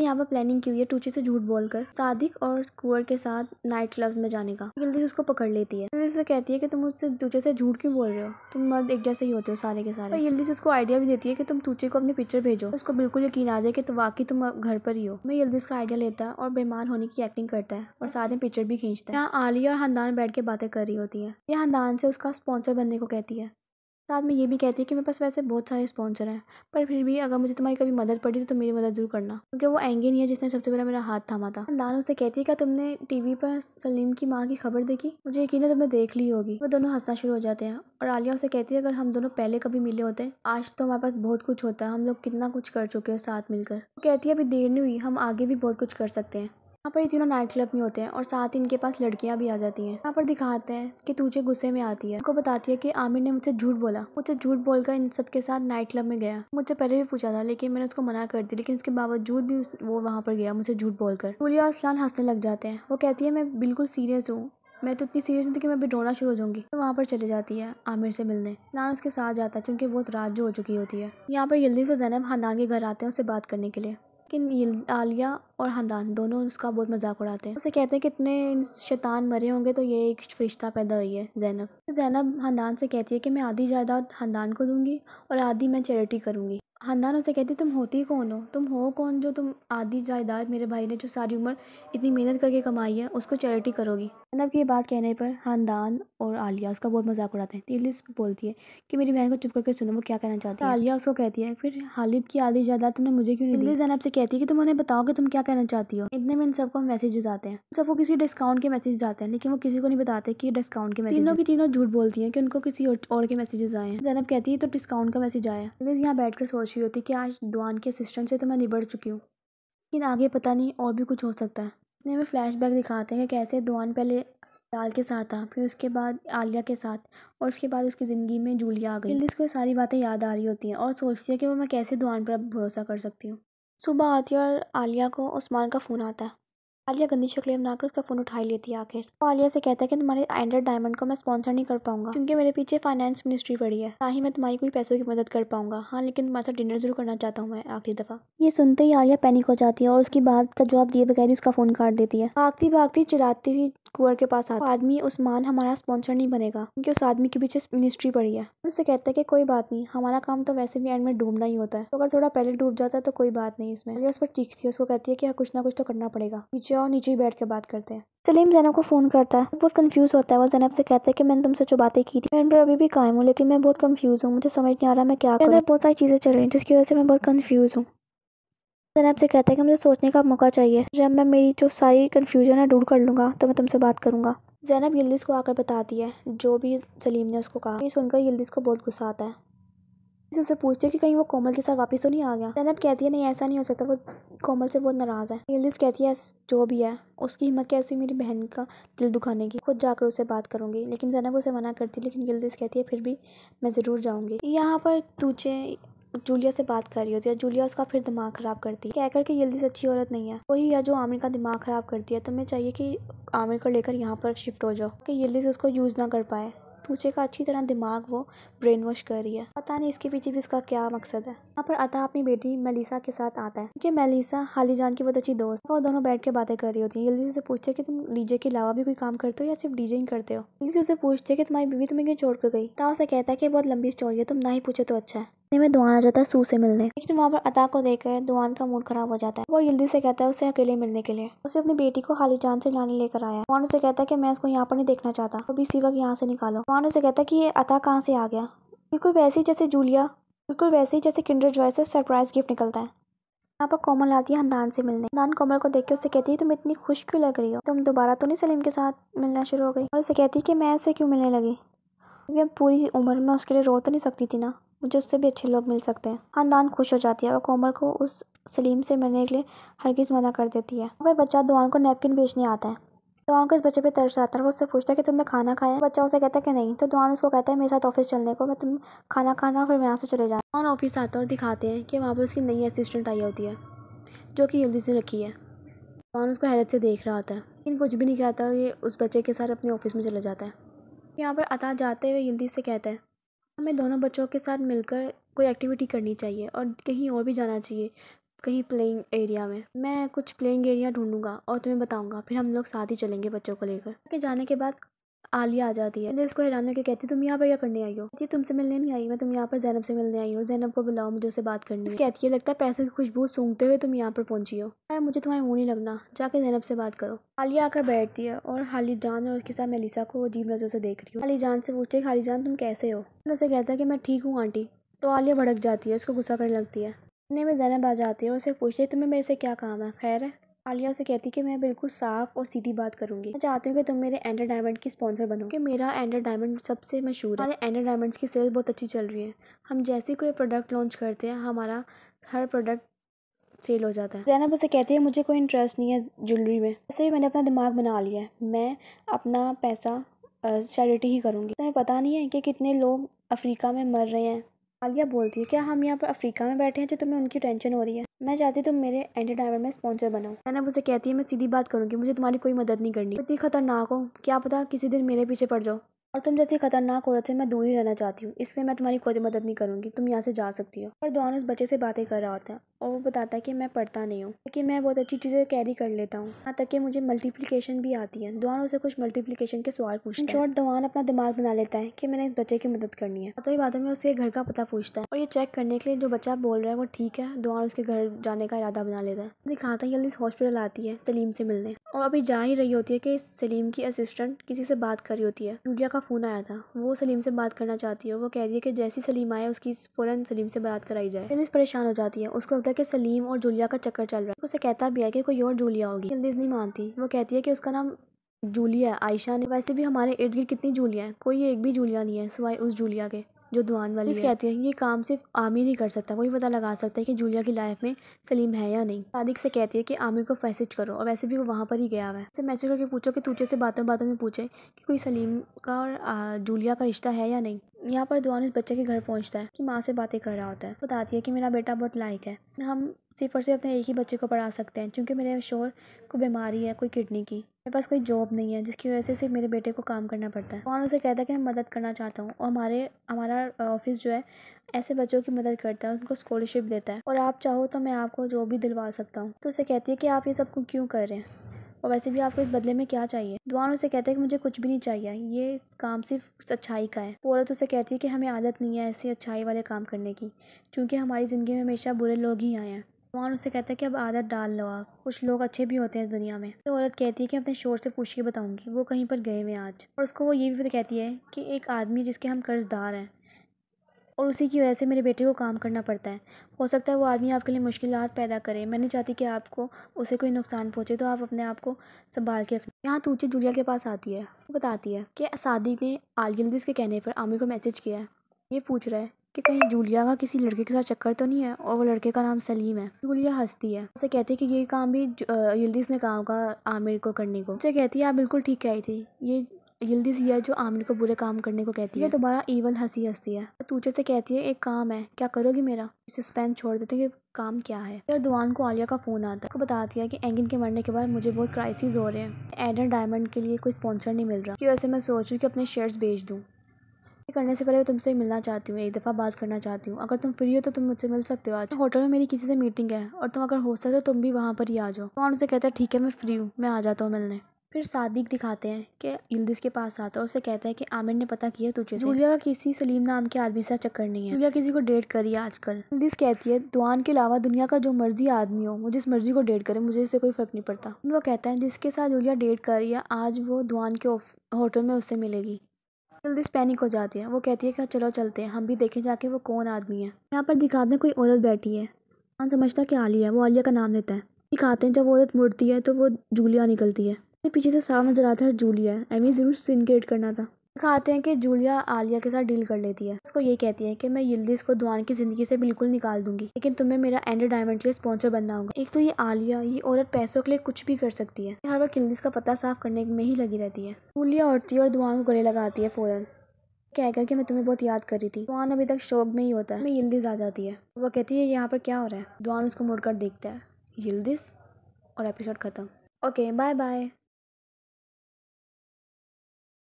ने यहाँ पर प्लानिंग की हुई है टूची से झूठ बोलकर सादिक और कुंवर के साथ नाइट क्लब में जाने का जल्दी से उसको पकड़ लेती है जल्दी से कहती है कि तुम उससे टूचे से झूठ क्यों बोल रहे हो तुम मर्द एक जैसे ही होते हो सारे के सारे जल्दी से उसको आइडिया भी देती है कि तुम टूचे को अपनी पिक्चर भेजो उसको बिल्कुल यकीन आ जाए कि वाकई तुम घर पर ही हो मैं जल्दी इसका आइडिया लेता है और बेमान होने की एक्टिंग करता है और साथ में पिक्चर भी खींचता है यहाँ आलिया और हनदान बैठ के बातें कर रही होती है यह खानदान से उसका स्पॉन्सर बनने को कहती है साथ में ये भी कहती है कि मेरे पास वैसे बहुत सारे स्पॉन्सर हैं पर फिर भी अगर मुझे तुम्हारी कभी मदद पड़ी तो मेरी मदद जरूर करना क्योंकि वो एंगे नहीं है जिसने सबसे पहले मेरा हाथ थामा था दान उसे कहती है क्या तुमने टीवी पर सलीम की माँ की खबर देखी मुझे यकीन है तुमने देख ली होगी वो दोनों हंसना शुरू हो जाते हैं और आलिया उसे कहती है अगर हम दोनों पहले कभी मिले होते आज तो हमारे पास बहुत कुछ होता है हम लोग कितना कुछ कर चुके हैं साथ मिलकर वो कहती है अभी देर नहीं हुई हम आगे भी बहुत कुछ कर सकते हैं यहाँ पर ये तीनों नाइट क्लब में होते हैं और साथ ही इनके पास लड़कियां भी आ जाती हैं यहाँ पर दिखाते हैं कि तुझे गुस्से में आती है उनको बताती है कि आमिर ने मुझसे झूठ बोला मुझसे झूठ बोलकर इन सब के साथ नाइट क्लब में गया मुझसे पहले भी पूछा था लेकिन मैंने उसको मना कर दी लेकिन उसके बावजूद भी वो वहाँ पर गया मुझे झूठ बोलकर सूर्या और असलान हंसने लग जाते हैं वो कहती है मैं बिल्कुल सीरियस हूँ मैं तो इतनी सीरियस थी कि मैं भी रोना शुरू हो जाऊंगी तो वहाँ पर चले जाती है आमिर से मिलने नान उसके साथ जाता है क्योंकि बहुत रात जो हो चुकी होती है यहाँ पर जल्दी से जैनब खानदान के घर आते हैं उससे बात करने के लिए लेकिन आलिया और ख़ानदान दोनों उसका बहुत मजाक उड़ाते हैं उसे कहते हैं कि इतने शैतान मरे होंगे तो ये एक फरिश्ता पैदा हुई है ज़ैनब ज़ैनब ख़ानदान से कहती है कि मैं आधी जायदाद ख़ानदान को दूंगी और आधी मैं चैरिटी करूँगी ख़ानदान उसे कहती तुम होती कौन हो तुम हो कौन जो तुम आधी जायदाद मेरे भाई ने जो सारी उम्र इतनी मेहनत करके कमाई है उसको चैरिटी करोगी जैनब मतलब की ये बात कहने पर ख़ानदान और आलिया उसका बहुत मजाक उड़ाते हैं दिलिस बोलती है कि मेरी बहन को चुप करके सुनो वो क्या कहना चाहती है आलिया उसको कहती है फिर हालिद की आधी जायदाद तुमने मुझे क्यों नहीं जैनब से कहती है कि तुम उन्हें बताओ कि तुम क्या कहना चाहती हो इतने में इन सबको मैसेजेस आते हैं सबको किसी डिस्काउंट के मैसेज आते हैं लेकिन वो किसी को नहीं बताते कि डिस्काउंट के मैसेज तीनों की तीनों झूठ बोलती हैं कि उनको किसी और के मैसेजेस आए हैं जैनब कहती है तो डिस्काउंट का मैसेज आया प्लीज़ यहाँ बैठ सोच रही होती कि आज दुआन के असिस्टेंट से तो मैं निबड़ चुकी हूँ लेकिन आगे पता नहीं और भी कुछ हो सकता है इतने में फ्लैशबैक दिखाते हैं कि कैसे दुआन पहले लाल के साथ था फिर उसके बाद आलिया के साथ और उसके बाद उसकी ज़िंदगी में जूलिया आ गई दिल्ली को सारी बातें याद आ रही होती हैं और सोचती है कि वो मैं कैसे दुआन पर भरोसा कर सकती हूँ सुबह आती है और आलिया को उस्मान का फ़ोन आता है आलिया गंदी शक्ल में बनाकर उसका फ़ोन उठा लेती है आखिर वो आलिया से कहता है कि तुम्हारे एंड्रेड डायमंड को मैं स्पॉन्सर नहीं कर पाऊंगा क्योंकि मेरे पीछे फाइनेंस मिनिस्ट्री पड़ी है ना ही मैं तुम्हारी कोई पैसों की मदद कर पाऊंगा हाँ लेकिन तुम्हारे साथ डिनर जरूर करना चाहता हूँ मैं आखिरी दफ़ा ये सुनते ही आलिया पैनिक हो जाती है और उसकी बात का जवाब दिए बगैर ही उसका फ़ोन काट देती है भागती भागती चलाती हुई कुंवर के पास आता आदमी उस्मान हमारा स्पॉन्सर नहीं बनेगा क्योंकि उस आदमी के पीछे मिनिस्ट्री पड़ी है उससे कहता है कि कोई बात नहीं हमारा काम तो वैसे भी एंड में डूबना ही होता है तो अगर थोड़ा पहले डूब जाता है तो कोई बात नहीं इसमें उस पर चीखती है उसको कहती है कि हाँ, कुछ ना कुछ तो करना पड़ेगा नीचे आओ नीचे ही बैठ के बात करते हैं सलीम जैनब को फ़ोन करता है बहुत कंफ्यूज होता है वो जैनब से कहता है कि मैंने तुमसे जो बातें की थी मैं पर अभी भी कायम हूँ लेकिन मैं बहुत कंफ्यूज हूँ मुझे समझ नहीं आ रहा मैं क्या करूँ बहुत सारी चीज़ें चल रही हैं जिसकी वजह से मैं बहुत कंफ्यूज हूँ जैनब से कहता है कि मुझे सोचने का मौका चाहिए जब मैं मेरी जो सारी कन्फ्यूजन है दूर कर लूँगा तो मैं तुमसे बात करूँगा जैनब यल्दिस को आकर बताती है जो भी सलीम ने उसको कहा सुनकर यल्दिस को बहुत गुस्सा आता है उसे पूछते हैं कि कहीं वो कोमल के साथ वापस तो नहीं आ गया जैनब कहती है नहीं ऐसा नहीं हो सकता वो कोमल से बहुत नाराज़ है एलिस कहती है जो भी है उसकी हिम्मत कैसी मेरी बहन का दिल दुखाने की खुद जाकर उससे बात करूँगी लेकिन जैनब उसे मना करती है लेकिन यल्दिस कहती है फिर भी मैं ज़रूर जाऊँगी यहाँ पर तुझे जूलिया से बात कर रही होती है जूलिया उसका फिर दिमाग ख़राब करती है के करके यल्दिस अच्छी औरत नहीं है वही है जो आमिर का दिमाग ख़राब करती है तुम्हें चाहिए कि आमिर को लेकर यहाँ पर शिफ्ट हो जाओ कि यल्दिस उसको यूज़ ना कर पाए पूछे का अच्छी तरह दिमाग वो ब्रेन वॉश कर रही है पता नहीं इसके पीछे भी इसका क्या मकसद है यहाँ पर अता अपनी बेटी मेलिसा के साथ आता है क्योंकि मेलिसा हाली जान की बहुत अच्छी दोस्त और दोनों बैठ के बातें कर रही होती है जल्दी से पूछते कि तुम डीजे के अलावा भी कोई काम करते हो या सिर्फ डीजे ही करते हो जल्दी से उसे पूछते कि तुम्हारी बीवी तुम्हें क्यों छोड़ कर गई ता उसे कहता है कि बहुत लंबी स्टोरी है तुम ना ही पूछे तो अच्छा है में दुआन आ जाता है सू से मिलने लेकिन वहाँ पर अता को देखकर दुआन का मूड खराब हो जाता है वो जल्दी से कहता है उसे अकेले मिलने के लिए उसे अपनी बेटी को खाली जान से लाने लेकर आया दुआन उसे कहता है कि मैं उसको यहाँ पर नहीं देखना चाहता अभी तो इसी वक्त यहाँ से निकालो दुआन उसे कहता है कि ये अता कहाँ से आ गया बिल्कुल वैसे ही जैसे जूलिया बिल्कुल वैसे ही जैसे किंडर जॉय से सरप्राइज गिफ्ट निकलता है यहाँ पर कोमल आती है हंदान से मिलने हंदान कोमल को देख के उसे कहती है तुम इतनी खुश क्यों लग रही हो तुम दोबारा तो नहीं सलीम के साथ मिलना शुरू हो गई और उसे कहती है कि मैं उससे क्यों मिलने लगी क्योंकि पूरी उम्र में उसके लिए रो तो नहीं सकती थी ना मुझे उससे भी अच्छे लोग मिल सकते हैं खानदान खुश हो जाती है और कोमल को उस सलीम से मिलने के लिए हरगिज़ मना कर देती है वह बच्चा दुआन को नैपकिन बेचने आता है दुआन को इस बच्चे पे तरस आता है वो उससे पूछता है कि तुमने खाना खाया है बच्चा उसे कहता है कि नहीं तो दुआन उसको कहता है मेरे साथ ऑफिस चलने को मैं तुम खाना खाना और फिर यहाँ से चले जाए दुआन ऑफिस आता है और दिखाते हैं कि वहाँ पर उसकी नई असिस्टेंट आई होती है जो कि जल्दी से रखी है दुआन उसको हैरत से देख रहा होता है लेकिन कुछ भी नहीं कहता और ये उस बच्चे के साथ अपने ऑफिस में चला जाता है यहाँ पर अता जाते हुए जल्दी से कहता है हमें दोनों बच्चों के साथ मिलकर कोई एक्टिविटी करनी चाहिए और कहीं और भी जाना चाहिए कहीं प्लेइंग एरिया में मैं कुछ प्लेइंग एरिया ढूँढूँगा और तुम्हें बताऊँगा फिर हम लोग साथ ही चलेंगे बच्चों को लेकर के जाने के बाद आलिया आ जाती है इसको हैरान होकर कहती है तुम यहाँ पर क्या करने आई हो कि तुमसे मिलने नहीं आई मैं तुम यहाँ पर जैनब से मिलने आई हूँ जैनब को बुलाओ मुझे उससे बात करनी है कहती है लगता है पैसे की खुशबू सूंघते हुए तुम यहाँ पर पहुंची हो यार मुझे तुम्हारे मुँह नहीं लगना जाके जैनब से बात करो आलिया आकर बैठती है और हाली जान और उसके साथ मेलिसा को अजीब नज़र से देख रही हूँ खाली जान से पूछे खाली जान तुम कैसे हो उसे कहता है कि मैं ठीक हूँ आंटी तो आलिया भड़क जाती है उसको गुस्सा करने लगती है इतने में जैनब आ जाती है और उसे पूछती है तुम्हें मेरे से क्या काम है खैर है आलिया से कहती कि मैं बिल्कुल साफ और सीधी बात करूंगी मैं चाहती हूँ कि तुम मेरे एंडर डायमंड की स्पॉन्सर बनो कि मेरा एंडर डायमंड सबसे मशहूर है एंडर डायमंड्स की सेल बहुत अच्छी चल रही है हम जैसे कोई प्रोडक्ट लॉन्च करते हैं हमारा हर प्रोडक्ट सेल हो जाता है जैनब उसे कहती है मुझे कोई इंटरेस्ट नहीं है ज्वेलरी में ऐसे भी मैंने अपना दिमाग बना लिया है मैं अपना पैसा चैरिटी ही करूँगी तुम्हें पता नहीं है कि कितने लोग अफ्रीका में मर रहे हैं आलिया बोलती है क्या हम यहाँ पर अफ्रीका में बैठे हैं जो तुम्हें उनकी टेंशन हो रही है मैं चाहती तुम मेरे एंटी ड्राइवर में स्पॉन्सर बनो मैंने उसे कहती है मैं सीधी बात करूँगी मुझे तुम्हारी कोई मदद नहीं करनी इतनी खतरनाक हो क्या पता किसी दिन मेरे पीछे पड़ जाओ और तुम जैसी खतरनाक औरत से मैं दूर ही रहना चाहती हूँ इसलिए मैं तुम्हारी कोई मदद नहीं करूँगी तुम यहाँ से जा सकती हो और दौन उस बच्चे से बातें कर रहा होता है और वो बताता है कि मैं पढ़ता नहीं हूँ लेकिन मैं बहुत अच्छी चीज़ें कैरी कर लेता हूँ यहाँ तक कि मुझे मल्टीप्लिकेशन भी आती है दौन उसे कुछ मल्टीप्लीकेशन के सवाल पूछते शॉर्ट दुआन अपना दिमाग बना लेता है कि मैंने इस बच्चे की मदद करनी है तो ही बातों में उसके घर का पता पूछता है और ये चेक करने के लिए जो बच्चा बोल रहा है वो ठीक है दौन उसके घर जाने का इरादा बना लेता है दिखाता है जल्दी हॉस्पिटल आती है सलीम से मिलने और अभी जा ही रही होती है कि सलीम की असिस्टेंट किसी से बात कर रही होती है मीडिया का का फ़ोन आया था वो सलीम से बात करना चाहती है वो कह रही है कि जैसी सलीम आए उसकी फ़ौरन सलीम से बात कराई जाए जल्दी परेशान हो जाती है उसको लगता है कि सलीम और जूलिया का चक्कर चल रहा है उसे कहता भी है कि कोई और जूलिया होगी जल्दी नहीं मानती वो कहती है कि उसका नाम जूलिया आयशा ने वैसे भी हमारे इर्द गिर्द कितनी जूलिया है कोई एक भी जूलिया नहीं है सिवाय उस जूलिया के जो दुआन वाली पुलिस कहती है ये काम सिर्फ आमिर ही कर सकता है वही पता लगा सकता है कि जूलिया की लाइफ में सलीम है या नहीं सादिक से कहती है कि आमिर को फैसेज करो और वैसे भी वो वहाँ पर ही गया हुआ है उसे मैसेज करके पूछो कि तुझे से बातों बातों में पूछे कि कोई सलीम का और जूलिया का रिश्ता है या नहीं यहाँ पर दुआन इस बच्चे के घर पहुँचता है कि माँ से बातें कर रहा होता है बताती है कि मेरा बेटा बहुत लाइक है हम सिर्फ और सिर्फ अपने एक ही बच्चे को पढ़ा सकते हैं क्योंकि मेरे शोर को बीमारी है कोई किडनी की मेरे पास कोई जॉब नहीं है जिसकी वजह से सिर्फ मेरे बेटे को काम करना पड़ता है कौन उसे कहता है कि मैं मदद करना चाहता हूँ और हमारे हमारा ऑफिस जो है ऐसे बच्चों की मदद करता है उनको स्कॉलरशिप देता है और आप चाहो तो मैं आपको जॉब भी दिलवा सकता हूँ तो उसे कहती है कि आप ये सब क्यों कर रहे हैं और वैसे भी आपको इस बदले में क्या चाहिए दुआन उसे कहता है कि मुझे कुछ भी नहीं चाहिए ये काम सिर्फ अच्छाई का है औरत उसे कहती है कि हमें आदत नहीं है ऐसी अच्छाई वाले काम करने की क्योंकि हमारी ज़िंदगी में हमेशा बुरे लोग ही आए हैं भगवान उसे कहता है कि अब आदत डाल लो आप कुछ लोग अच्छे भी होते हैं इस दुनिया में तो औरत कहती है कि अपने शोर से पूछ के बताऊंगी वो कहीं पर गए हुए आज और उसको वो ये भी कहती है कि एक आदमी जिसके हम कर्जदार हैं और उसी की वजह से मेरे बेटे को काम करना पड़ता है हो सकता है वो आदमी आपके लिए मुश्किल पैदा करे मैं नहीं चाहती कि आपको उसे कोई नुकसान पहुँचे तो आप अपने आप को संभाल के रखें यहाँ तो जुलिया के पास आती है वो बताती है कि सादिक ने आलगिल्दिस के कहने पर आमिर को मैसेज किया है ये पूछ रहा है कि कहीं जूलिया का किसी लड़के के साथ चक्कर तो नहीं है और वो लड़के का नाम सलीम है जूलिया हंसती है उसे कहती है कि ये काम भी यल्दीस ने कहा होगा आमिर को करने को उसे कहती है आप बिल्कुल ठीक कही थी ये यल्दीस ये जो आमिर को बुरे काम करने को कहती है दोबारा ईवल हंसी हंसती है तो तूचे से कहती है एक काम है क्या करोगी मेरा सस्पेंस छोड़ देते कि काम क्या है फिर दुआन को आलिया का फ़ोन आता है उसको बताती है कि एंगिन के मरने के बाद मुझे बहुत क्राइसिस हो रहे हैं एडन डायमंड के लिए कोई स्पॉन्सर नहीं मिल रहा कि वैसे मैं सोच रही कि अपने शेयर्स बेच दूँ करने से पहले मैं तुमसे मिलना चाहती हूँ एक दफ़ा बात करना चाहती हूँ अगर तुम फ्री हो तो तुम मुझसे मिल सकते हो आज होटल में मेरी किसी से मीटिंग है और तुम अगर हो सकते हो तो तुम भी वहाँ पर ही आ जाओ कौन उसे कहता है ठीक है मैं फ्री हूँ मैं आ जाता हूँ मिलने फिर सादिक दिखाते हैं कि इल्दिस के पास आता है और उसे कहता है कि आमिर ने पता किया तुझे जूलिया का किसी सलीम नाम के आदमी से चक्कर नहीं है जूलिया किसी को डेट करी आजकल इल्दिस कहती है दुआन के अलावा दुनिया का जो मर्जी आदमी हो वो जिस मर्जी को डेट करे मुझे इससे कोई फर्क नहीं पड़ता वो कहता है जिसके साथ जूलिया डेट कर रही है आज वो दुआन के होटल में उससे मिलेगी जल्दी से पैनिक हो जाती है वो कहती है कि चलो चलते हैं हम भी देखें जाके वो कौन आदमी है यहाँ पर दिखाते हैं कोई औरत बैठी है कौन समझता कि आलिया है वो आलिया का नाम लेता है दिखाते हैं जब औरत मुड़ती है तो वो जूलिया निकलती है पीछे से साफ नजर आता है जूलिया एमी जरूर सिंकेट करना था दिखाते हैं कि जूलिया आलिया के साथ डील कर लेती है उसको ये कहती है कि मैं यिल्दिस को दुआन की ज़िंदगी से बिल्कुल निकाल दूंगी लेकिन तुम्हें मेरा एंडर डायमंड के लिए स्पॉन्सर बनना होगा एक तो ये आलिया ये औरत पैसों के लिए कुछ भी कर सकती है हर बार यिल्दिज़ का पता साफ करने में ही लगी रहती है जूलिया उठती है और दुआन को गले लगाती है फ़ौरन कहकर के मैं तुम्हें बहुत याद कर रही थी दुआन अभी तक शौक में ही होता है मैं आ जाती है वो कहती है यहाँ पर क्या हो रहा है दुआन उसको मुड़कर देखता है यिल्दिस और एपिसोड ख़त्म ओके बाय बाय